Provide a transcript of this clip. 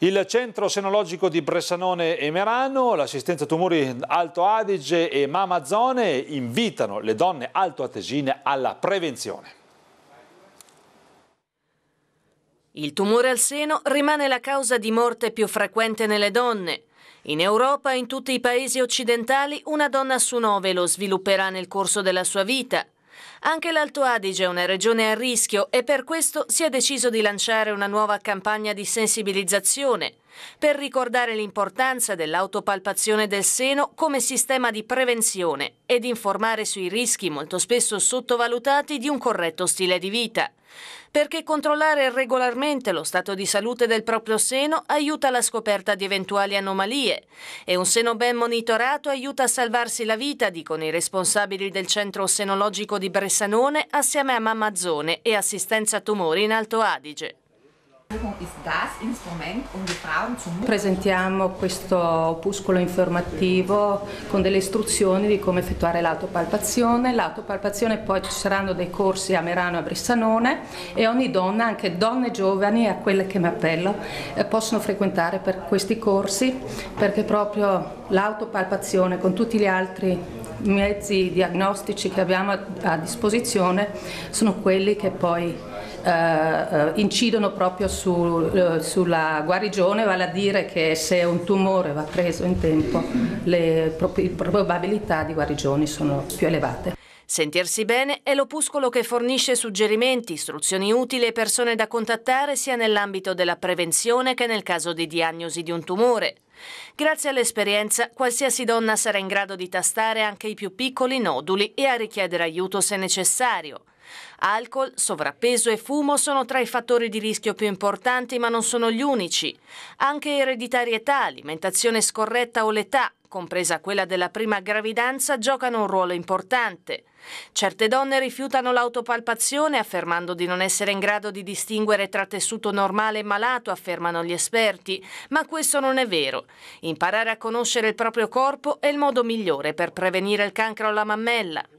Il centro senologico di Bressanone e Merano, l'assistenza tumori Alto Adige e Mamazzone invitano le donne altoatesine alla prevenzione. Il tumore al seno rimane la causa di morte più frequente nelle donne. In Europa e in tutti i paesi occidentali una donna su nove lo svilupperà nel corso della sua vita. Anche l'Alto Adige è una regione a rischio e per questo si è deciso di lanciare una nuova campagna di sensibilizzazione per ricordare l'importanza dell'autopalpazione del seno come sistema di prevenzione ed informare sui rischi molto spesso sottovalutati di un corretto stile di vita. Perché controllare regolarmente lo stato di salute del proprio seno aiuta alla scoperta di eventuali anomalie e un seno ben monitorato aiuta a salvarsi la vita, dicono i responsabili del centro senologico di Bressanone assieme a Mammazzone e assistenza tumori in Alto Adige. Presentiamo questo opuscolo informativo con delle istruzioni di come effettuare l'autopalpazione. L'autopalpazione poi ci saranno dei corsi a Merano e a Brissanone e ogni donna, anche donne giovani a quelle che mi appello, eh, possono frequentare per questi corsi perché proprio l'autopalpazione con tutti gli altri mezzi diagnostici che abbiamo a disposizione sono quelli che poi eh, eh, incidono proprio su, eh, sulla guarigione, vale a dire che se un tumore va preso in tempo le probabilità di guarigione sono più elevate. Sentirsi bene è l'opuscolo che fornisce suggerimenti, istruzioni utili e persone da contattare sia nell'ambito della prevenzione che nel caso di diagnosi di un tumore. Grazie all'esperienza, qualsiasi donna sarà in grado di tastare anche i più piccoli noduli e a richiedere aiuto se necessario. Alcol, sovrappeso e fumo sono tra i fattori di rischio più importanti, ma non sono gli unici. Anche ereditarietà, alimentazione scorretta o l'età compresa quella della prima gravidanza, giocano un ruolo importante. Certe donne rifiutano l'autopalpazione affermando di non essere in grado di distinguere tra tessuto normale e malato, affermano gli esperti, ma questo non è vero. Imparare a conoscere il proprio corpo è il modo migliore per prevenire il cancro alla mammella.